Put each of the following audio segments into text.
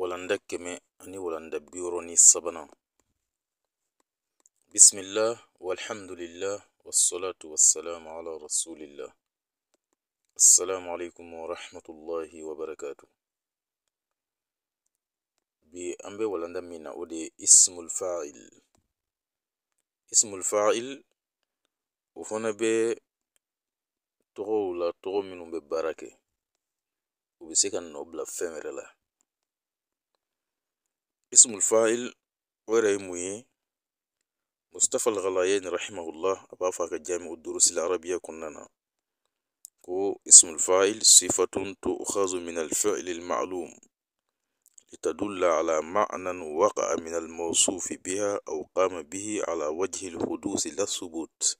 walanda kɛmɛ ani walanda bi wɔɔrɔ ni sabanan bisimila walhamdulila wasalatu wasalamu ala rasulillah assalamu alaikum warahmatullahi wabarakatu bi an bɛ walanda min na o de ye ismul fa'il ismul fa'il o fana bɛ tɔgɔw la tɔgɔ minnu bɛ baara kɛ u bɛ se ka nɔ bila fɛn wɛrɛ la اسم الفاعل ورأي مصطفى الغلاياني رحمه الله أبا فاك جامع الدروس العربية كننا كو اسم الفاعل صفة تؤخذ من الفعل المعلوم لتدل على معنى وقع من الموصوف بها أو قام به على وجه الحدوث لا الثبوت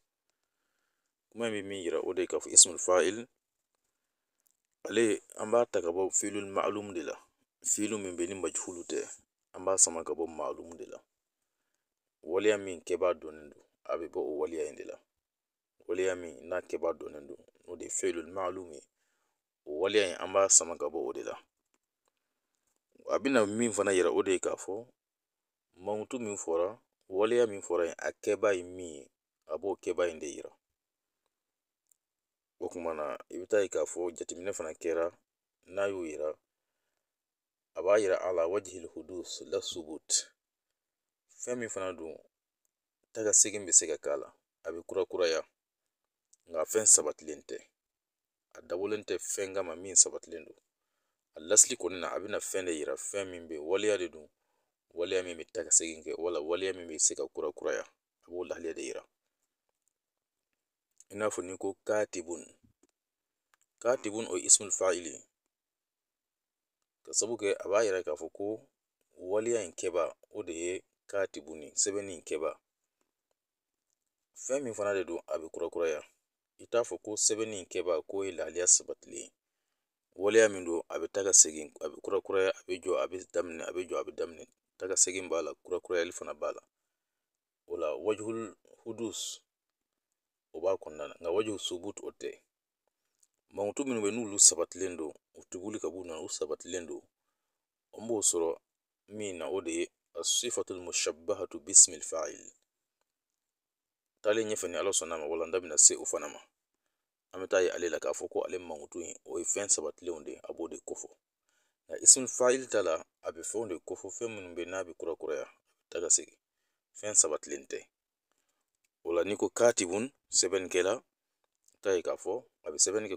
كما بميرا أوديك في اسم الفاعل عليه أمبارتك باب فعل المعلوم دلا فعل من بين مجهول تيه An b'a sama ka bɔ maalumu de la waleya min kɛbaa dɔnnen don a bɛ bɔ o waleya in de la waleya min n'a kɛbaa dɔnnen don n'o de ye ye o waleya in an b'a sama ka bɔ o de la a bɛna min fana yira o de ye k'a fɔ mankutu min fɔra waleya min fɔra yen a kɛbaa ye min ye a b'o kɛbaa in de yira o kumana i bɛ taa ye k'a fɔ jateminɛ fana kɛra n'a y'o yira abayira ala wajihil hudus la subut fɛn min fana don taga segin bɛ se ka k'a la a bɛ kurakuraya nka fɛn sabatilen tɛ a dabɔlen tɛ fɛn kama min sabatilen don a lasili kɔni na a bɛna fɛn de yira fɛn min bɛ waleya de don waleya min bɛ taga segin kɛ wala waleya min bɛ se ka kurakuraya a b'o lahaliya de yira i n'a fɔ ni ko katibun katibun o ye ismul fa'ili Ka sabu kɛ a b'a yira k'a fɔ ko waleya in kɛba o de ye ka tibu nin sɛbɛnni in kɛba fɛn min fana de don a bɛ kurakuraya i t'a fɔ ko sɛbɛnni in kɛba k'o ye lahalaya sabatilen waleya min don a bɛ taa ka segin a bɛ kurakuraya a bɛ jɔ a bɛ daminɛ a bɛ jɔ a bɛ daminɛ taa ka segin b'a la kurakurayali fana b'a la o la wajuhudu o b'a kɔnɔna na nka wajibi subutu o tɛ mankutu minnu bɛ n'olu sabatilen don tu wuli ka b'u nana u sabatilen don an b'o na ode asifatu ye asifatul bismil fa'il taalen ɲɛfɛ ni ala sɔnna ma walanda bɛna se ufanama ametaye ma k'a foko ko ale mankutu in o ye fɛn sabatilenw de ye a ismil fa'il tala la a kofo femu de kofɔ fɛn minnu bɛ n'a bɛ kurakuraya a bɛ taga segin fɛn sabatilen tɛ o katibun sɛbɛnnikɛla kela tayi k'a fɔ a bɛ sɛbɛnni kɛ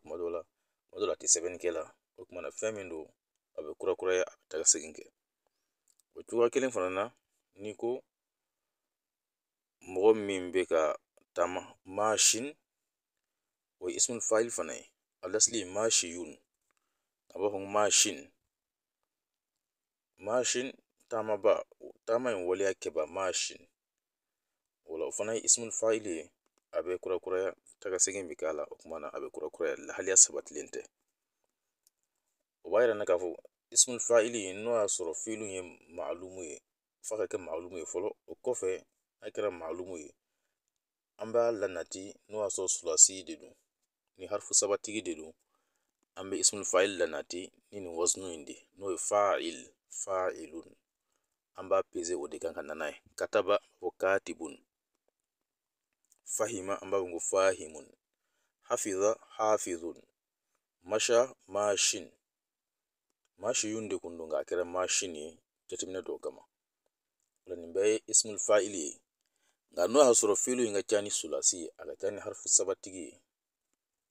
kuma dɔ la wato da la a tɛ sɛbɛnni kɛ la o kumana fɛn min don a bɛ kura ya a bɛ ka segin kɛ o cogoya kelen fana na n'i ko mɔgɔ min bɛ ka taama mashin o ye fayil fana ye a lasili yun a b'a fɔ mashin mashin ba taama in waleya kɛba mashin o la o fana ye fayil ye a be kurakuraya taga segin bi kala o kumana a be kurakuraya lahaliya sabatilente o b'a yira na k'a fɔ ismul faili ye n'o y'a sɔrɔ filu ye malumu ye fa ka kɛ malumu ye fɔlɔ o kɔfɛ a kɛra malumu ye an b'a lanati n'o y'a sɔrɔ sulasi de don ni harfu sabatigi de don an be ismul fail lanati ni ni wasnu yi de n'o ye fail failun an b'a pese o de kan ka nana ye kataba fɔ katibun Fahima ambayo fahimun, hafidha hafidhun, masha mashin. Mashi yundi kundunga akira mashini tetimina dogama. Lanin ismul fa'ili nga no hasuro filu inga chani sulasi aga chani harfu sabatigi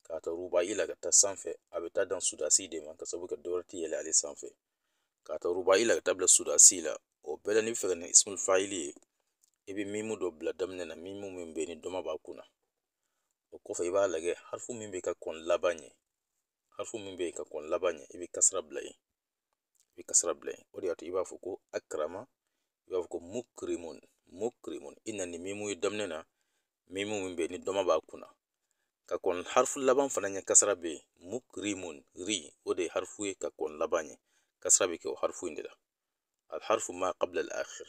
kata ruba ila kata sanfe sanfɛ a dan sudasi de ma ka sabu kɛ dɔwɛrɛ ti yɛlɛ ale ta ruba ila kata bla sudasi la o bɛɛ la n'i bɛ fɛ ismul fa'ili I bɛ min dɔ bila daminɛ na min min bɛ ni dɔma b'a kunna o kɔfɛ i b'a lajɛ hali min bɛ ka kɔn laban ɲɛ hali min bɛ ka kɔn laban ɲɛ i bɛ kasara bila yen i bɛ kasara bila yen o de y'a to i b'a fɔ ko a i b'a fɔ ko mu kiremon i na ni min ye daminɛ na min min bɛ ni dɔma b'a kunna ka kɔn harifu laban fana ɲɛ kasara bɛ yen mu ri o de ye harifu ye ka kɔn laban ɲɛ kasara bɛ kɛ o harifu in de la al ma qabla al akhir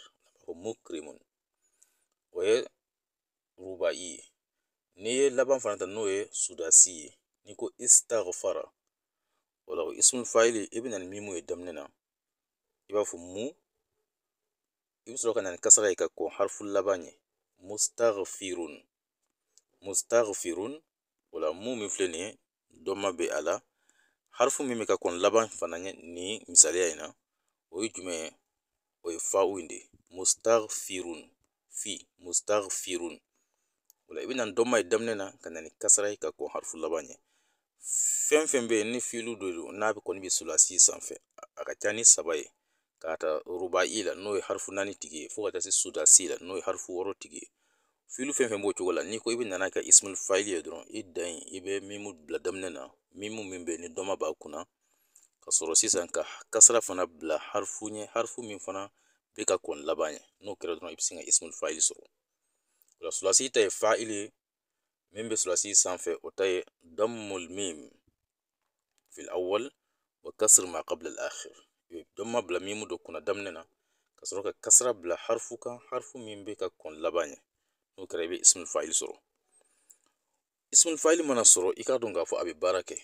o ye ruba i ye n'i ye laban fana ta n'o ye sudasi ye n'i ko isitagafara o la o fayili i bɛ na ni min ye daminɛ na i b'a fɔ mu i bɛ sɔrɔ ka na ni kasara ye ka kɔn harfu laban ye mustagfirun mustagfirun o la mu min filɛ nin ye dɔ ma bɛ a la harfu min bɛ ka kɔn laban fana ye nin misaliya in na o ye jumɛn ye o ye fawu in de ye mustagfirun fi mustaghfirun o la i bɛna dɔnba na ka ni kasara ka kɔn harifu laban ɲɛ fɛn fɛn ni filu de don n'a bɛ kɔni bɛ sulasi sanfɛ a ka ca ni saba ye la n'o ye harifu tigi ye fo ka sudasi la n'o ye harifu tigi filu fɛn fɛn b'o cogo la n'i ko i nana kɛ ismail fayili ye dɔrɔn i dan in i bɛ na mimu min ni dɔnba b'a kunna ka sisan ka kasara fana bila harifu ɲɛ harifu min fana be ka kɔni laban ye n'o kɛra dɔrɔn i bɛ sin ka ismul faili sɔrɔ o la sulasi ta ye faili ye min bɛ sulasi sanfɛ o ta ye dammul mim fil awwal wa kasr ma qabla al akhir i bɛ dɔma bila mimu dɔ kunna daminɛ na ka sɔrɔ ka kasra bila harfu kan harfu min bɛ ka kɔn laban ye n'o kɛra i bɛ ismul faili sɔrɔ ismul faili mana sɔrɔ i k'a dɔn k'a fɔ a bɛ baara kɛ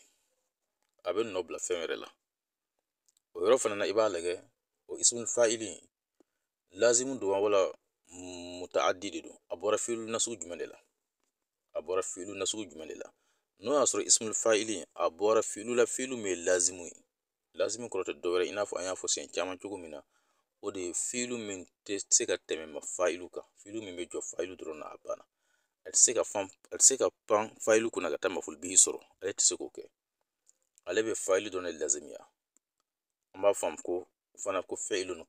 a bɛ nɔ bila fɛn wɛrɛ la o yɔrɔ fana na i b'a lajɛ o ismul faili Laazim duma wala mutaaddi de don a bɔra fiili na jumɛn de la a bɔra fiili na jumɛn de la n'o y'a sɔrɔ ismul fa'ili a bɔra fiilu la fiilu min ye lazimu ye lazimu kɔrɔ tɛ dɔwɛrɛ i n'a fɔ an y'a fɔ sen caman cogo min na o de ye fiilu min tɛ se ka tɛmɛ ma fayilu kan fiilu min bɛ jɔ fayilu dɔrɔn na a banna a tɛ se ka fan a tɛ se ka pan fayilu kunna ka taa mafolobihi sɔrɔ ale tɛ se k'o kɛ ale bɛ fayilu dɔrɔn de lazimiya an b'a faamu ko fana ko fɛyilu ni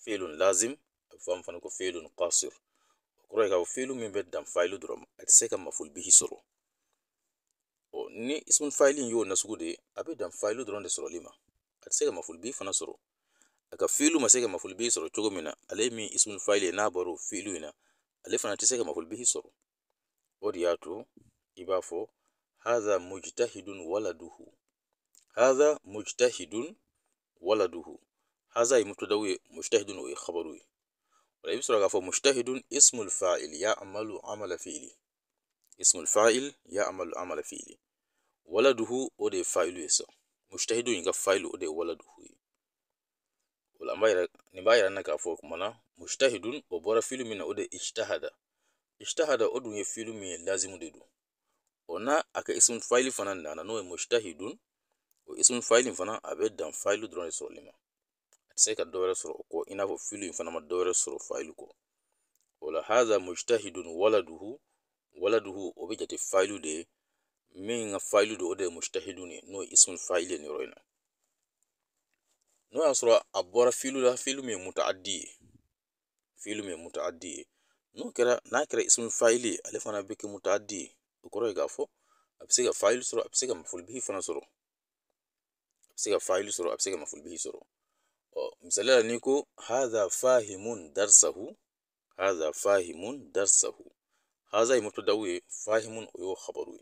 fi'lun lazim a fana ko fi'lun qasir o k'a fɔ fi'lu min be dan fayilu dɔrɔn ma seka tɛ se ka maful bihi sɔrɔ ni ismul fayili y'o nasugu de ye a bɛ de sɔrɔli ma a maful bihi fana sɔrɔ a ka ma se maful bihi sɔrɔ cogo ale min ismul fayili n'a bɔra o fi'lu ale fana tɛ se maful bihi sɔrɔ o de y'a hadha mujtahidun waladuhu hadha mujtahidun waladuhu hadha imtudawi mujtahidun wa khabaru wala yusra gafo mujtahidun ismul fa'il ya amalu amala fi'li ismul fa'il ya amalu amala fi'li waladuhu ode fa'ilu yasa mujtahidun ga fa'ilu ode waladuhu wala mbayra ni mbayra na gafo kumana mujtahidun wa bora fi'lu min ode ijtahada ijtahada odun ye fi'lu min lazimu dedu ona aka ismul fa'ili fanan nana no mujtahidun o ismul fa'ilin fana a fa'ilu dɔrɔn de se ka dɔwɛrɛ sɔrɔ o kɔ i n'a fɔ filu in fana ma dɔwɛrɛ sɔrɔ fayilu kɔ o la haza mujtahidun waladuhu waladuhu o bɛ jate fayilu de ye min ka fayilu do o de ye mujtahidun ye n'o ye ismul fayil ye nin yɔrɔ in na n'o y'a sɔrɔ a bɔra filu la filu min ye mutaaddi ye filu min ye mutaaddi ye n'o kɛra n'a kɛra ismul fayil ye ale fana bɛ kɛ mutaaddi ye o kɔrɔ ye k'a fɔ a bɛ se ka fayilu sɔrɔ a bɛ se ka mafulibihi fana sɔrɔ a bɛ se ka fayilu sɔrɔ a bɛ se ka mafulibihi sɔrɔ Oh, misali ni ko hadha fahimun darsahu hadha fahimun darsahu hadha mubtada'u fahimun huwa khabaru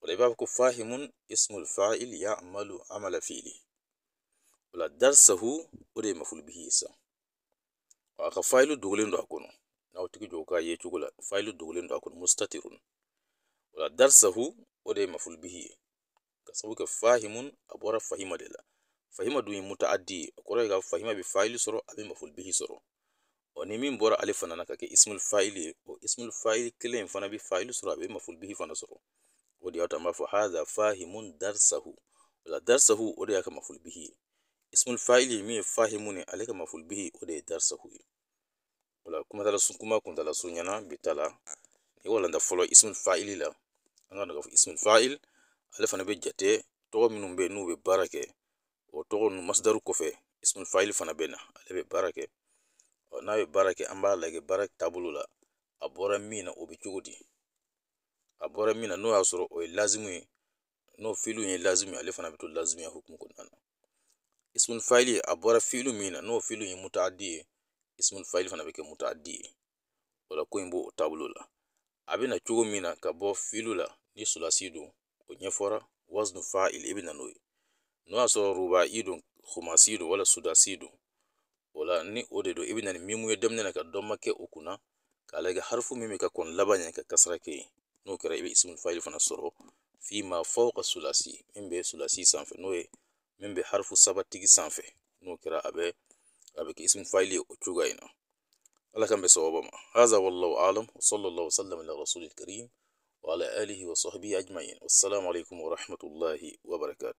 wadai ba ku fahimun ismul fa'il ya'malu amala fi'li wala darsahu wadai maful bihi sa wa ka fa'ilu dugulin do akono na utiki jo ka ye chugula fa'ilu dugulin do akono mustatirun wala darsahu ure maful bihi ka sabuka fahimun abora fahima dela fahima dun ye mutaaddi o kɔrɔ ye ka fahima bɛ fayili sɔrɔ a bɛ maful bihi sɔrɔ ɔ ni min bɔra ale fana na ka kɛ ismul fayili ye o ismul fayili kelen in fana bɛ fayili sɔrɔ a bɛ maful bihi fana sɔrɔ o de y'a to an b'a fɔ hadha fahimun darsahu o la darsahu o de y'a ka maful bihi ye ismul fayili min ye fahimu ni ale ka maful bihi o de ye darsahu ye o la kuma sun kuma kuntala surunyana bi ta la ni walanda fɔlɔ ismul fayili la an ka dɔn k'a fɔ ismul fayil ale fana bɛ jate tɔgɔ minnu bɛ yen n'u bɛ baara kɛ o tɔgɔ ninnu masdaru kɔfɛ ismulfayil fana bɛ ale bɛ baara kɛ n'a bɛ baara kɛ an b'a lajɛ baara taabolo la a bɔra min na o bɛ cogo di a bɔra min na n'o y'a sɔrɔ o ye lazimu ye n'o filiw ye lazimu ale fana bɛ to lazimuya hukumu kɔnɔna na ismulfayil a bɔra filiw min na n'o filiw ye mutaadi ye ismulfayil fana bɛ kɛ mutaadi ye o la ko in b'o taabolo la a cogo min na ka bɔ la ni sulasi o ɲɛfɔra fa'il i e n'o ye n'asɔrɔ ruba don homasi don wala suda don wala ni o de don i bɛna ni mimu ye daminɛ na ka dɔnma kɛ o kunna k'a lajɛ harifu min bɛ ka kɔn laban ɲɛ ka kasara kɛ yen n'o kɛra i bɛ ismul fayil fana sɔrɔ fi ma fɔ ka sulasi min bɛ sulasi sanfɛ n'o ye min bɛ harifu saba tigi sanfɛ n'o kɛra a bɛ a bɛ kɛ ismul fayil ye o cogoya in na ala kan bɛ sababa ma haza wallahu alam wa sallallahu sallam ala rasulil karim wa ala alihi wa sahbihi ajma'in wassalamu alaykum wa rahmatullahi wa barakatuh